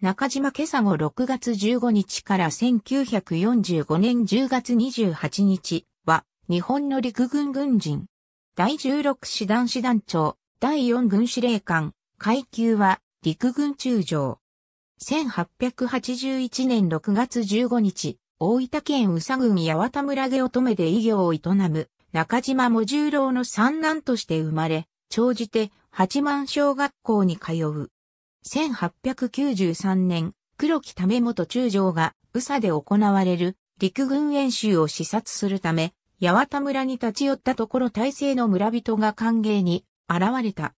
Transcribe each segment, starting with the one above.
中島今朝後6月15日から1945年10月28日は、日本の陸軍軍人。第16師団師団長、第4軍司令官、階級は、陸軍中将。1881年6月15日、大分県宇佐郡八幡村下乙女で医業を営む、中島茂十郎の三男として生まれ、長じて八幡小学校に通う。1893年、黒木為元中将が宇佐で行われる陸軍演習を視察するため、八幡村に立ち寄ったところ大勢の村人が歓迎に現れた。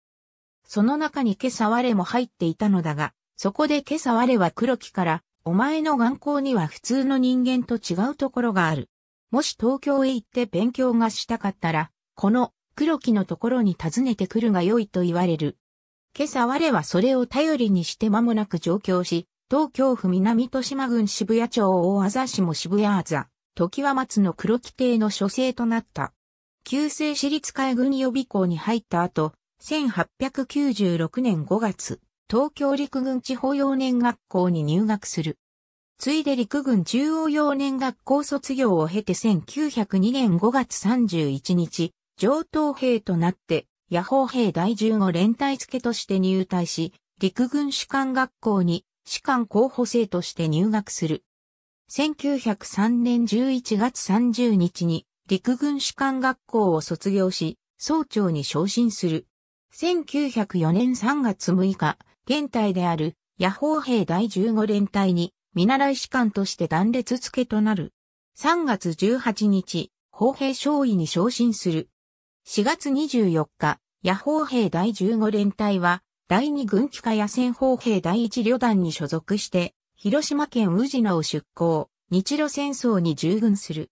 その中に今朝我も入っていたのだが、そこで今朝我は黒木から、お前の眼光には普通の人間と違うところがある。もし東京へ行って勉強がしたかったら、この黒木のところに訪ねてくるが良いと言われる。今朝我はそれを頼りにして間もなく上京し、東京府南豊島郡渋谷町大あざ市も渋谷あざ、時は松の黒木邸の書生となった。旧制私立海軍予備校に入った後、1896年5月、東京陸軍地方幼年学校に入学する。ついで陸軍中央幼年学校卒業を経て1902年5月31日、上等兵となって野砲兵第15連隊付として入隊し、陸軍士官学校に士官候補生として入学する。1903年11月30日に陸軍士官学校を卒業し、総長に昇進する。1904年3月6日、現隊である野砲兵第15連隊に見習い士官として断裂付けとなる。3月18日、砲兵少尉に昇進する。4月24日、野砲兵第15連隊は、第2軍機化野戦砲兵第1旅団に所属して、広島県宇治を出港、日露戦争に従軍する。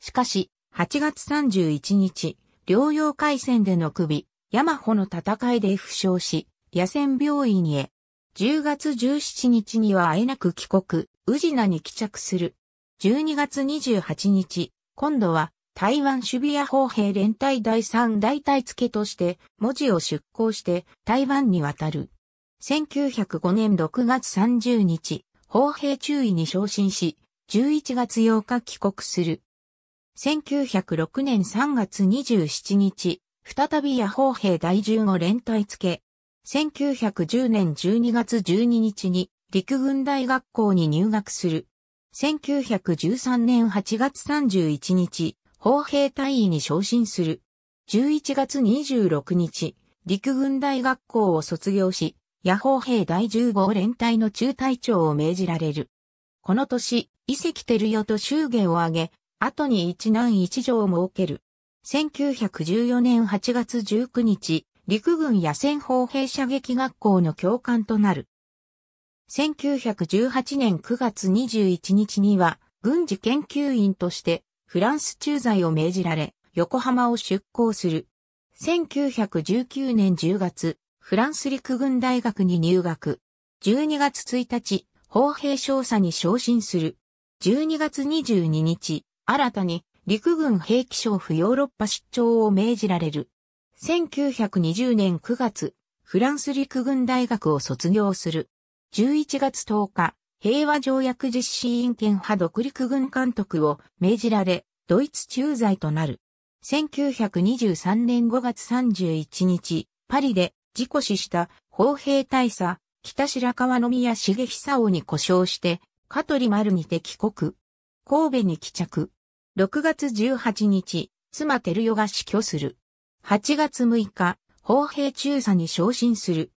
しかし、8月31日、療養海戦での首、山穂の戦いで負傷し、野戦病院へ。10月17日にはあえなく帰国、宇治名に帰着する。12月28日、今度は台湾守備屋砲兵連隊第3大隊付として文字を出港して台湾に渡る。1905年6月30日、砲兵中尉に昇進し、11月8日帰国する。1906年3月27日、再び野砲兵第15連隊付け。1910年12月12日に陸軍大学校に入学する。1913年8月31日、砲兵隊員に昇進する。11月26日、陸軍大学校を卒業し、野砲兵第15連隊の中隊長を命じられる。この年、遺跡ルヨと祝言を挙げ、後に一男一女を設ける。1914年8月19日、陸軍野戦砲兵射撃学校の教官となる。1918年9月21日には、軍事研究員としてフランス駐在を命じられ、横浜を出港する。1919年10月、フランス陸軍大学に入学。12月1日、砲兵少佐に昇進する。12月22日、新たに陸軍兵器省府ヨーロッパ出張を命じられる。1920年9月、フランス陸軍大学を卒業する。11月10日、平和条約実施委員権派独立軍監督を命じられ、ドイツ駐在となる。1923年5月31日、パリで事故死した砲兵大佐、北白川宮重久夫に故障して、香取丸にて帰国。神戸に帰着。6月18日、妻照代が死去する。8月6日、砲兵中佐に昇進する。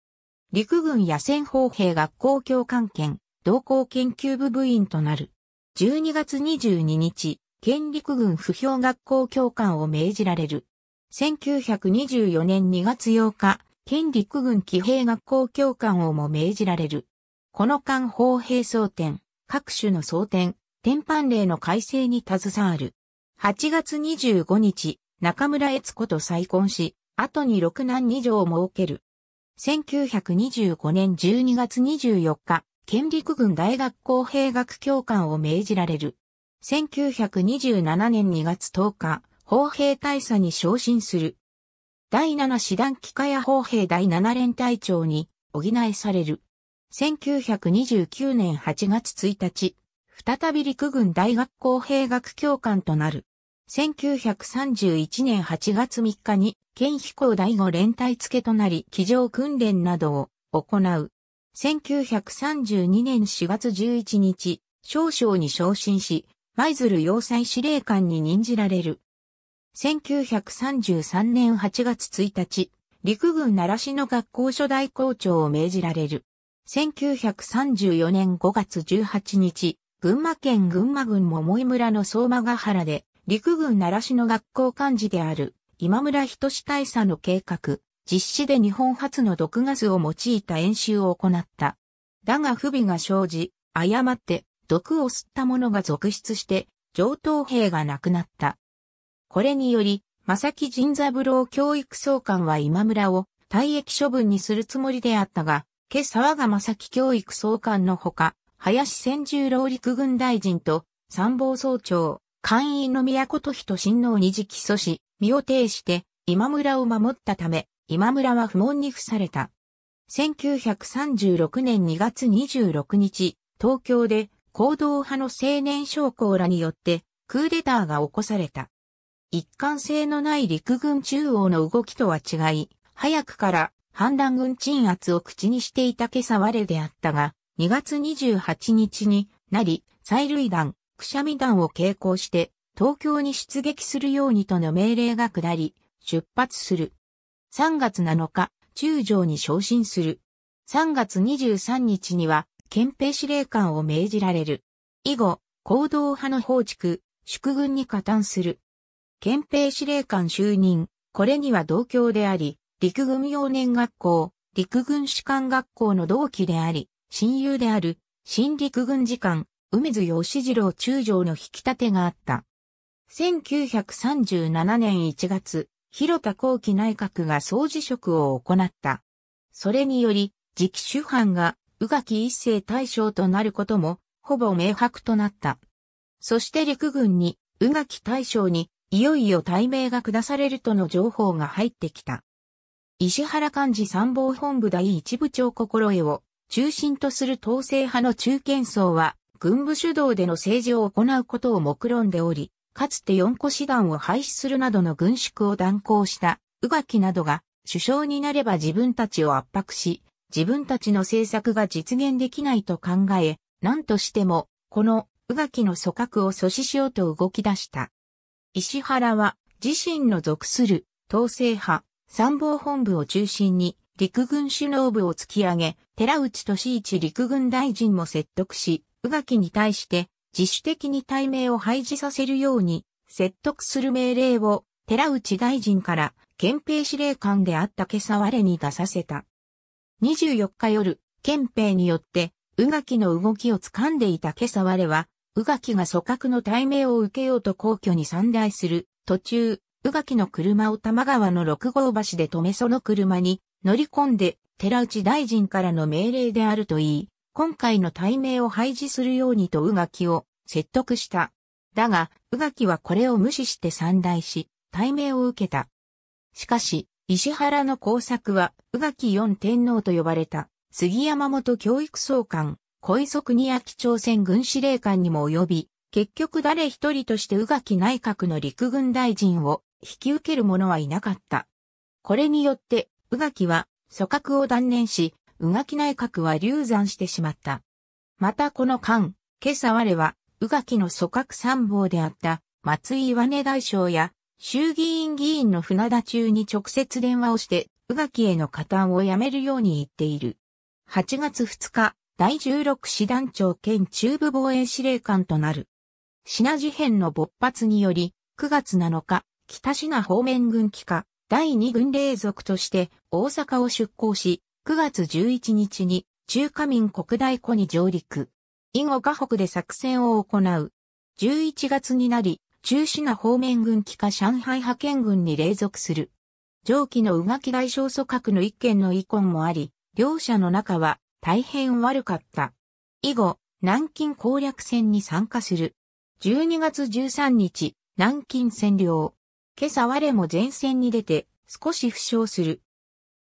陸軍野戦砲兵学校教官権、同行研究部部員となる。12月22日、県陸軍不評学校教官を命じられる。1924年2月8日、県陸軍騎兵学校教官をも命じられる。この間砲兵争点、各種の争点、天板令の改正に携わる。8月25日、中村悦子と再婚し、後に六男二女を設ける。1925年12月24日、県陸軍大学校兵学教官を命じられる。1927年2月10日、砲兵大佐に昇進する。第七師団機械砲兵第七連隊長に補いされる。1929年8月1日、再び陸軍大学校兵学教官となる。1931年8月3日に、県飛行第五連隊付となり、機上訓練などを行う。1932年4月11日、少将に昇進し、舞鶴要塞司令官に任じられる。1933年8月1日、陸軍奈良市の学校初代校長を命じられる。1934年5月18日、群馬県群馬郡桃井村の相馬ヶ原で、陸軍奈良市の学校幹事である今村仁大佐の計画、実施で日本初の毒ガスを用いた演習を行った。だが不備が生じ、誤って毒を吸った者が続出して、上等兵が亡くなった。これにより、正木仁三郎教育総監は今村を退役処分にするつもりであったが、今朝はが正木教育総監のほか、林千十郎陸軍大臣と参謀総長、官員の宮古都人親王に直訴し、身を挺して今村を守ったため、今村は不問に付された。1936年2月26日、東京で行動派の青年将校らによってクーデターが起こされた。一貫性のない陸軍中央の動きとは違い、早くから反乱軍鎮圧を口にしていた今朝我であったが、2月28日になり、催涙弾、くしゃみ弾を携行して、東京に出撃するようにとの命令が下り、出発する。3月7日、中将に昇進する。3月23日には、憲兵司令官を命じられる。以後、行動派の放逐、宿軍に加担する。憲兵司令官就任、これには同郷であり、陸軍幼年学校、陸軍士官学校の同期であり、親友である、新陸軍次官、梅津義次郎中将の引き立てがあった。1937年1月、広田後期内閣が総辞職を行った。それにより、次期主犯が宇垣一世大将となることも、ほぼ明白となった。そして陸軍に、宇垣大将に、いよいよ大名が下されるとの情報が入ってきた。石原幹事参謀本部第一部長心得を中心とする統制派の中堅層は、軍部主導での政治を行うことを目論んでおり、かつて四個師団を廃止するなどの軍縮を断行した宇垣などが首相になれば自分たちを圧迫し、自分たちの政策が実現できないと考え、何としても、この宇垣の組閣を阻止しようと動き出した。石原は自身の属する統制派参謀本部を中心に陸軍首脳部を突き上げ、寺内俊一陸軍大臣も説得し、宇垣に対して自主的に対名を廃止させるように説得する命令を寺内大臣から憲兵司令官であった今朝我に出させた。24日夜、憲兵によって宇垣の動きを掴んでいた今朝我は、宇垣が組閣の対名を受けようと皇居に散来する途中、宇垣の車を玉川の六号橋で止めその車に乗り込んで寺内大臣からの命令であると言い、今回の対名を廃止するようにと宇垣を説得した。だが、宇垣はこれを無視して散大し、対名を受けた。しかし、石原の工作は、宇垣四天皇と呼ばれた、杉山元教育総監、小磯国秋朝鮮軍司令官にも及び、結局誰一人として宇垣内閣の陸軍大臣を引き受ける者はいなかった。これによって、宇垣は、組閣を断念し、宇垣内閣は流産してしまった。またこの間、今朝我は、宇垣の組閣参謀であった松井岩根大将や衆議院議員の船田中に直接電話をして、宇垣への加担をやめるように言っている。8月2日、第16師団長兼中部防衛司令官となる。品事変の勃発により、9月7日、北品方面軍機下、第2軍隷属として大阪を出港し、9月11日に中華民国大湖に上陸。以後河北で作戦を行う。11月になり、中止な方面軍機か上海派遣軍に隷属する。上記のがき外傷組閣の一件の遺恨もあり、両者の仲は大変悪かった。以後、南京攻略戦に参加する。12月13日、南京占領。今朝我も前線に出て、少し負傷する。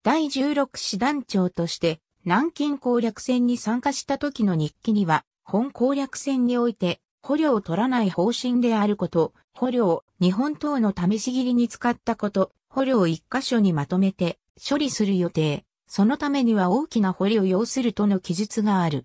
第16師団長として南京攻略戦に参加した時の日記には、本攻略戦において、捕虜を取らない方針であること、捕虜を日本等の試し切りに使ったこと、捕虜を一箇所にまとめて処理する予定、そのためには大きな捕虜を要するとの記述がある。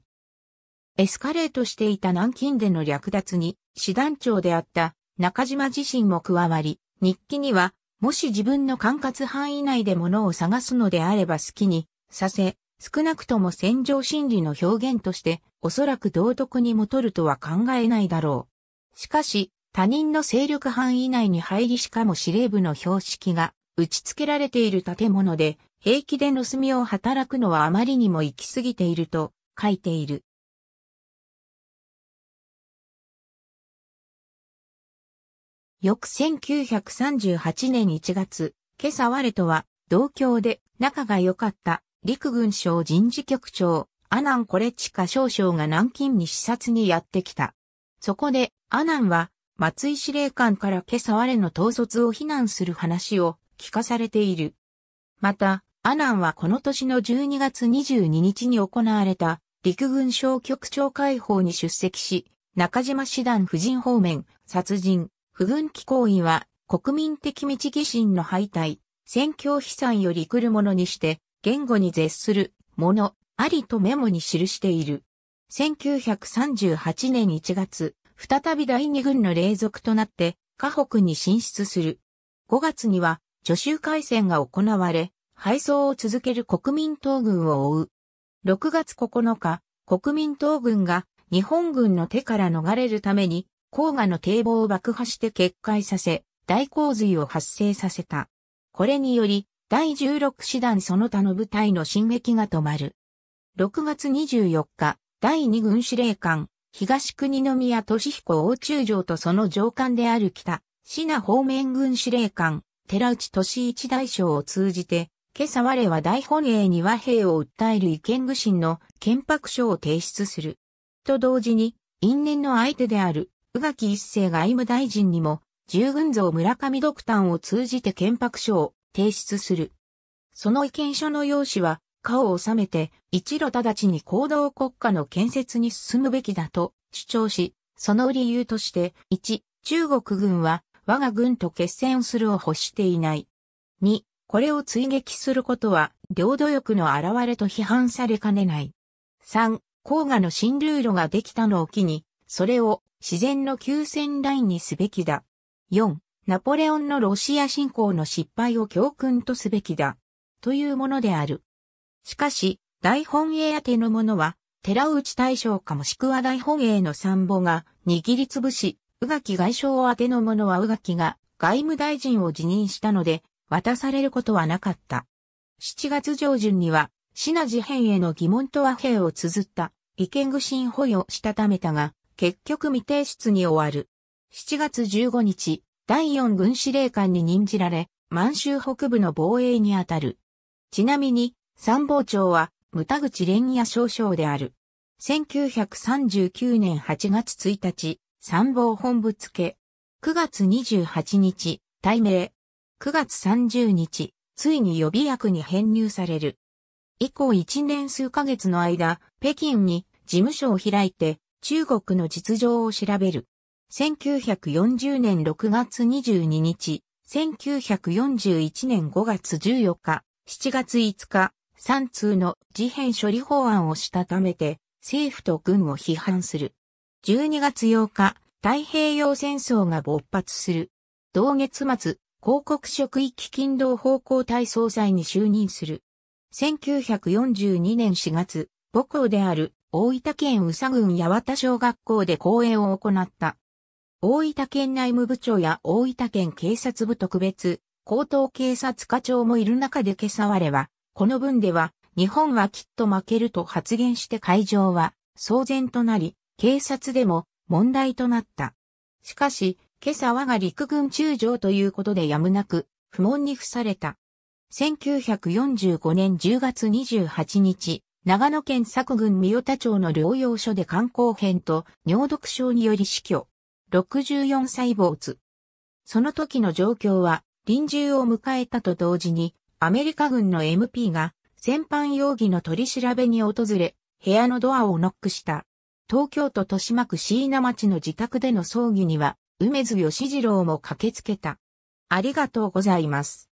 エスカレートしていた南京での略奪に、師団長であった中島自身も加わり、日記にはもし自分の管轄範囲内で物を探すのであれば好きにさせ、少なくとも戦場心理の表現として、おそらく道徳に戻るとは考えないだろう。しかし、他人の勢力範囲内に入りしかも司令部の標識が打ち付けられている建物で、平気で盗みを働くのはあまりにも行き過ぎていると書いている。翌1938年1月、今朝我とは、同郷で仲が良かった陸軍省人事局長、アナン・コレチカ少将が南京に視察にやってきた。そこで、アナンは、松井司令官から今朝我の統率を非難する話を聞かされている。また、アナンはこの年の12月22日に行われた陸軍省局長会報に出席し、中島師団婦人方面、殺人、不軍機行為は国民的道義心の敗退、戦況悲惨より来るものにして、言語に絶するもの、ありとメモに記している。1938年1月、再び第二軍の霊属となって、河北に進出する。5月には、助手海戦が行われ、敗走を続ける国民党軍を追う。6月9日、国民党軍が日本軍の手から逃れるために黄河の堤防を爆破して決壊させ、大洪水を発生させた。これにより、第16師団その他の部隊の進撃が止まる。6月24日、第2軍司令官、東国宮俊彦王中将とその上官である北、品方面軍司令官、寺内俊一大将を通じて、今朝我は大本営に和平を訴える意見具心の憲白書を提出する。と同時に、因縁の相手である宇垣一世外務大臣にも、従軍像村上独断を通じて憲白書を提出する。その意見書の用紙は、顔を収めて、一路直ちに行動国家の建設に進むべきだと主張し、その理由として、1、中国軍は我が軍と決戦するを欲していない。2、これを追撃することは、領土欲の現れと批判されかねない。3、黄河の新ルールができたのを機に、それを自然の休戦ラインにすべきだ。4、ナポレオンのロシア侵攻の失敗を教訓とすべきだ。というものである。しかし、大本営宛てのものは、寺内大将かもしくは大本営の参謀が握りつぶし、宇垣外相宛てのものは宇垣が外務大臣を辞任したので、渡されることはなかった。7月上旬には、シナ事変への疑問と和平を綴った意見具信保与したためたが、結局未提出に終わる。7月15日、第4軍司令官に任じられ、満州北部の防衛にあたる。ちなみに、参謀長は、牟田口連也少将である。1939年8月1日、参謀本部付。9月28日、大名。9月30日、ついに予備役に編入される。以降1年数ヶ月の間、北京に事務所を開いて、中国の実情を調べる。1940年6月22日、1941年5月14日、7月5日、3通の事変処理法案をしたためて、政府と軍を批判する。12月8日、太平洋戦争が勃発する。同月末、広告職域勤労方向隊総裁に就任する。1942年4月、母校である大分県宇佐郡八幡小学校で講演を行った。大分県内務部長や大分県警察部特別、高等警察課長もいる中で今朝我は、この文では、日本はきっと負けると発言して会場は、騒然となり、警察でも問題となった。しかし、今朝我が陸軍中将ということでやむなく、不問に付された。1945年10月28日、長野県佐久郡三代田町の療養所で肝硬変と尿毒症により死去。64歳没。その時の状況は臨終を迎えたと同時にアメリカ軍の MP が戦犯容疑の取り調べに訪れ部屋のドアをノックした。東京都豊島区椎名町の自宅での葬儀には梅津義次郎も駆けつけた。ありがとうございます。